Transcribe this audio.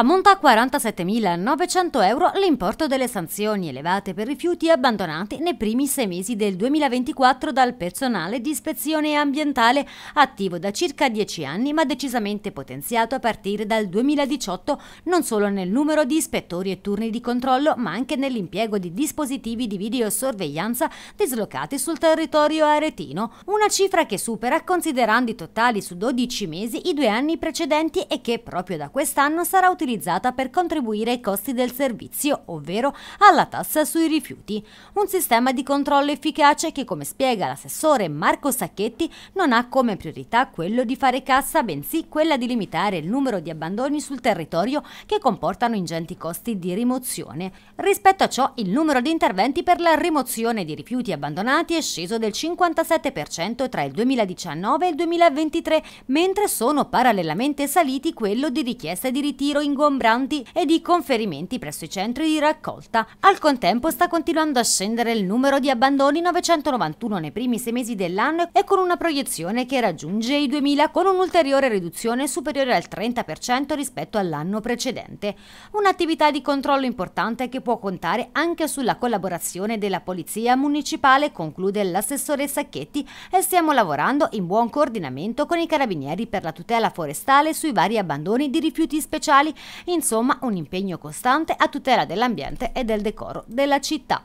Ammonta a 47.900 euro l'importo delle sanzioni elevate per rifiuti abbandonati nei primi sei mesi del 2024 dal personale di ispezione ambientale attivo da circa dieci anni ma decisamente potenziato a partire dal 2018 non solo nel numero di ispettori e turni di controllo ma anche nell'impiego di dispositivi di videosorveglianza dislocati sul territorio aretino, una cifra che supera considerando i totali su 12 mesi i due anni precedenti e che proprio da quest'anno sarà utilizzata utilizzata per contribuire ai costi del servizio, ovvero alla tassa sui rifiuti. Un sistema di controllo efficace che, come spiega l'assessore Marco Sacchetti, non ha come priorità quello di fare cassa, bensì quella di limitare il numero di abbandoni sul territorio che comportano ingenti costi di rimozione. Rispetto a ciò, il numero di interventi per la rimozione di rifiuti abbandonati è sceso del 57% tra il 2019 e il 2023, mentre sono parallelamente saliti quello di richieste di ritiro ingombranti e di conferimenti presso i centri di raccolta. Al contempo sta continuando a scendere il numero di abbandoni 991 nei primi sei mesi dell'anno e con una proiezione che raggiunge i 2000 con un'ulteriore riduzione superiore al 30% rispetto all'anno precedente. Un'attività di controllo importante che può contare anche sulla collaborazione della Polizia Municipale, conclude l'assessore Sacchetti, e stiamo lavorando in buon coordinamento con i carabinieri per la tutela forestale sui vari abbandoni di rifiuti speciali Insomma, un impegno costante a tutela dell'ambiente e del decoro della città.